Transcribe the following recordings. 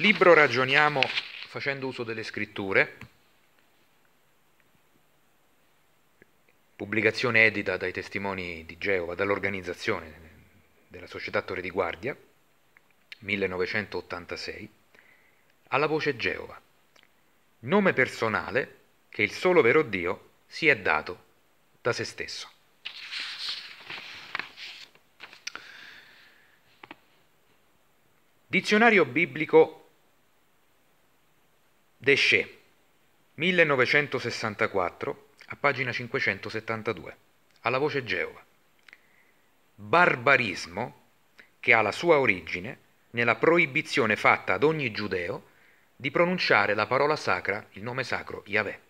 Libro ragioniamo facendo uso delle scritture, pubblicazione edita dai testimoni di Geova, dall'organizzazione della società Torre di Guardia, 1986, alla voce Geova, nome personale che il solo vero Dio si è dato da se stesso. Dizionario biblico Deschè, 1964, a pagina 572, alla voce Geova. Barbarismo che ha la sua origine nella proibizione fatta ad ogni giudeo di pronunciare la parola sacra, il nome sacro, Yahweh.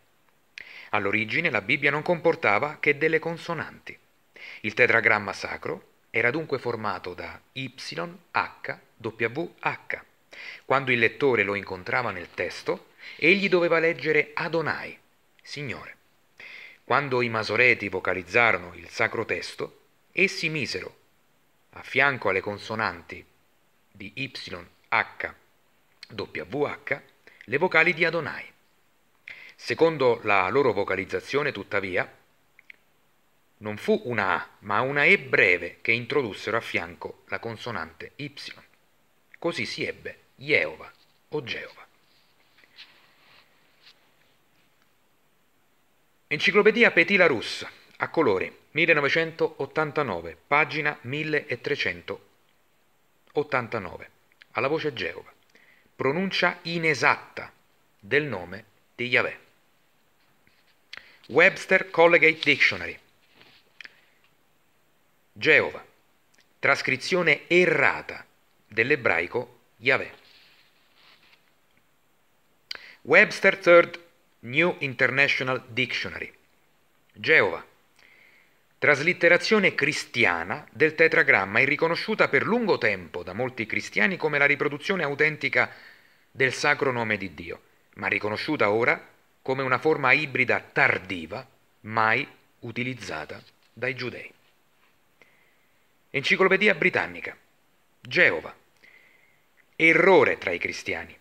All'origine la Bibbia non comportava che delle consonanti. Il tetragramma sacro era dunque formato da YHWH. Quando il lettore lo incontrava nel testo, egli doveva leggere Adonai, Signore. Quando i masoreti vocalizzarono il sacro testo, essi misero, a fianco alle consonanti di Y, H, WH, le vocali di Adonai. Secondo la loro vocalizzazione, tuttavia, non fu una A, ma una E breve che introdussero a fianco la consonante Y. Così si ebbe Jehova o Geova. Enciclopedia Petila Russe, a colori, 1989, pagina 1389. Alla voce Geova. Pronuncia inesatta del nome di Yahweh. Webster Collegate Dictionary. Geova. Trascrizione errata dell'ebraico Yahweh. Webster Third New International Dictionary. Geova. Traslitterazione cristiana del tetragramma è riconosciuta per lungo tempo da molti cristiani come la riproduzione autentica del sacro nome di Dio, ma riconosciuta ora come una forma ibrida tardiva mai utilizzata dai giudei. Enciclopedia britannica. Geova. Errore tra i cristiani.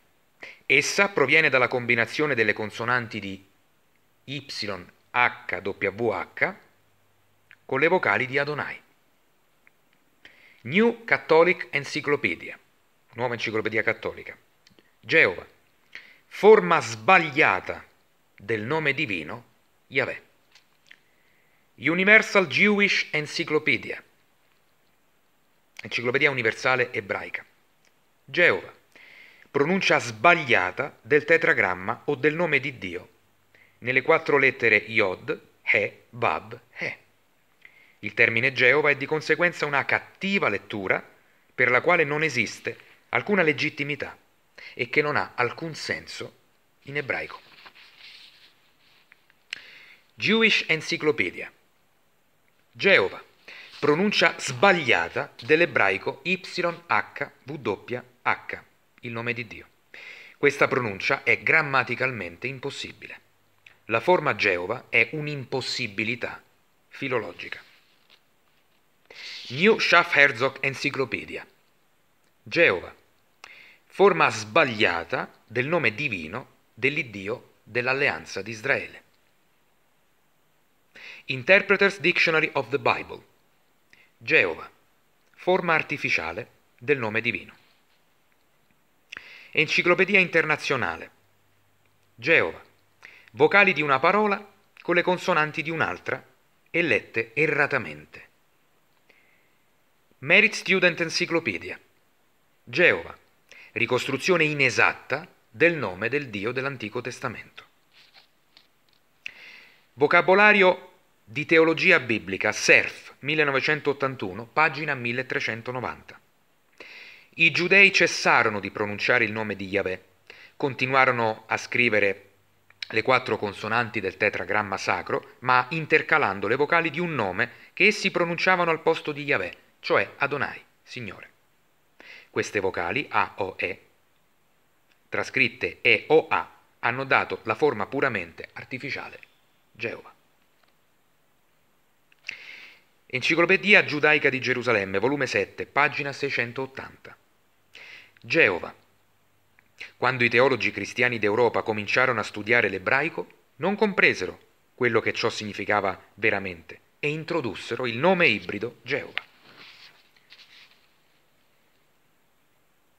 Essa proviene dalla combinazione delle consonanti di YHWH con le vocali di Adonai. New Catholic Encyclopedia, nuova enciclopedia cattolica. Geova, forma sbagliata del nome divino Yahweh. Universal Jewish Encyclopedia, enciclopedia universale ebraica. Geova, pronuncia sbagliata del tetragramma o del nome di Dio, nelle quattro lettere Yod, He, Bab, He. Il termine Geova è di conseguenza una cattiva lettura per la quale non esiste alcuna legittimità e che non ha alcun senso in ebraico. Jewish Encyclopedia. Geova, pronuncia sbagliata dell'ebraico YHWH il nome di Dio. Questa pronuncia è grammaticalmente impossibile. La forma Geova è un'impossibilità filologica. New Schaffherzog Encyclopedia. Geova, forma sbagliata del nome divino dell'Iddio dell'alleanza di Israele. Interpreter's Dictionary of the Bible. Geova, forma artificiale del nome divino. Enciclopedia internazionale. Geova. Vocali di una parola con le consonanti di un'altra e lette erratamente. Merit Student Encyclopedia. Geova. Ricostruzione inesatta del nome del Dio dell'Antico Testamento. Vocabolario di teologia biblica, SERF 1981, pagina 1390. I giudei cessarono di pronunciare il nome di Yahweh, continuarono a scrivere le quattro consonanti del tetragramma sacro, ma intercalando le vocali di un nome che essi pronunciavano al posto di Yahweh, cioè Adonai, Signore. Queste vocali A o E, trascritte E o A, hanno dato la forma puramente artificiale Geova. Enciclopedia giudaica di Gerusalemme, volume 7, pagina 680. Geova. Quando i teologi cristiani d'Europa cominciarono a studiare l'ebraico, non compresero quello che ciò significava veramente e introdussero il nome ibrido Geova.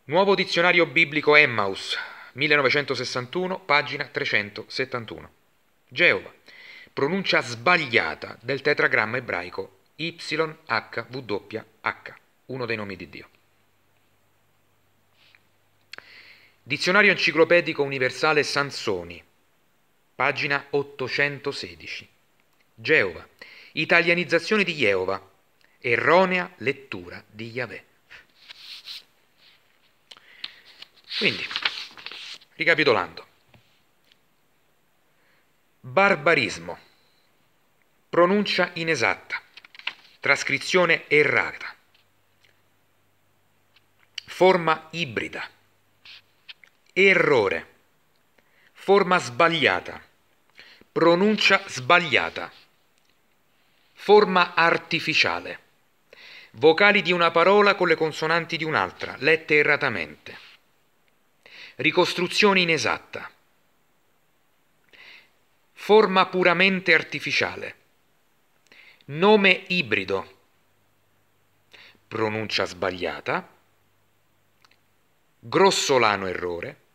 Nuovo dizionario biblico Emmaus, 1961, pagina 371. Geova, pronuncia sbagliata del tetragramma ebraico YHWH, uno dei nomi di Dio. Dizionario enciclopedico universale Sansoni, pagina 816. Geova, italianizzazione di Jeova, erronea lettura di Yahweh. Quindi, ricapitolando, barbarismo, pronuncia inesatta, trascrizione errata, forma ibrida Errore. Forma sbagliata. Pronuncia sbagliata. Forma artificiale. Vocali di una parola con le consonanti di un'altra, lette erratamente. Ricostruzione inesatta. Forma puramente artificiale. Nome ibrido. Pronuncia sbagliata. Grossolano errore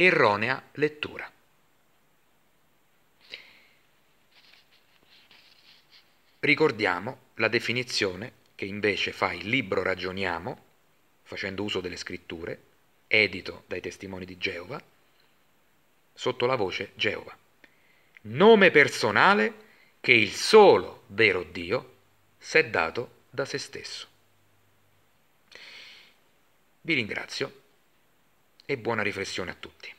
erronea lettura. Ricordiamo la definizione che invece fa il libro Ragioniamo, facendo uso delle scritture, edito dai testimoni di Geova, sotto la voce Geova. Nome personale che il solo vero Dio si è dato da se stesso. Vi ringrazio e buona riflessione a tutti.